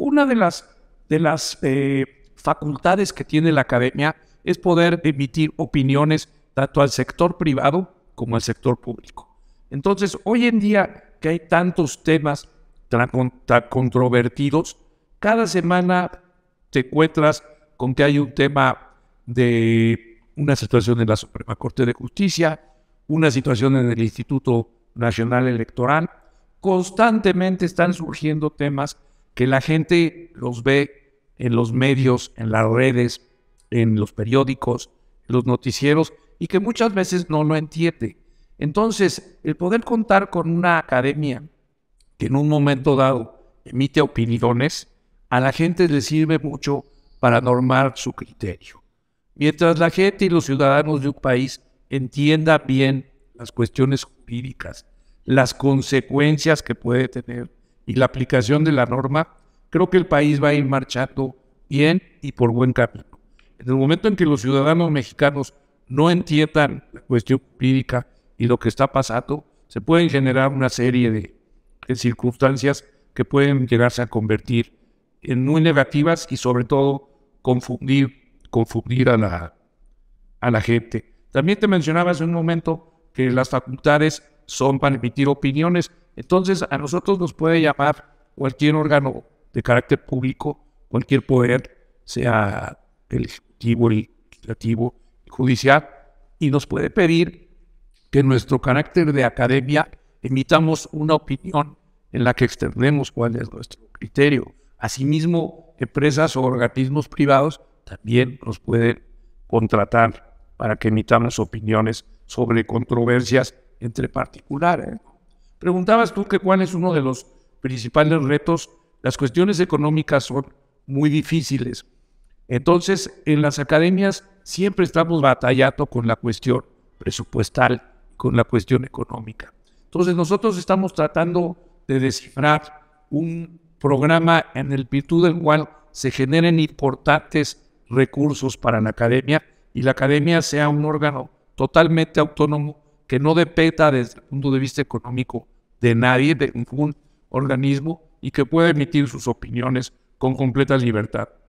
Una de las, de las eh, facultades que tiene la academia es poder emitir opiniones tanto al sector privado como al sector público. Entonces, hoy en día que hay tantos temas tan controvertidos, cada semana te encuentras con que hay un tema de una situación en la Suprema Corte de Justicia, una situación en el Instituto Nacional Electoral. Constantemente están surgiendo temas que la gente los ve en los medios, en las redes, en los periódicos, en los noticieros, y que muchas veces no lo entiende. Entonces, el poder contar con una academia que en un momento dado emite opiniones, a la gente le sirve mucho para normar su criterio. Mientras la gente y los ciudadanos de un país entiendan bien las cuestiones jurídicas, las consecuencias que puede tener y la aplicación de la norma, creo que el país va a ir marchando bien y por buen camino. En el momento en que los ciudadanos mexicanos no entiendan la cuestión jurídica y lo que está pasando, se pueden generar una serie de, circunstancias que pueden llegarse a convertir en muy negativas y sobre todo confundir, a, la, a la gente. También te mencionaba hace un momento que las facultades son para emitir opiniones. Entonces, a nosotros nos puede llamar cualquier órgano de carácter público, cualquier poder, sea el ejecutivo, el legislativo, judicial, y nos puede pedir que en nuestro carácter de academia emitamos una opinión en la que externemos cuál es nuestro criterio. Asimismo, empresas o organismos privados también nos pueden contratar para que emitamos opiniones sobre controversias entre particulares. Preguntabas tú que cuál es uno de los principales retos. Las cuestiones económicas son muy difíciles. Entonces, en las academias siempre estamos batallando con la cuestión presupuestal, con la cuestión económica. Entonces, nosotros estamos tratando de descifrar un programa en el virtud del cual se generen importantes recursos para la academia y la academia sea un órgano totalmente autónomo que no depeta desde el punto de vista económico de nadie, de ningún organismo, y que pueda emitir sus opiniones con completa libertad.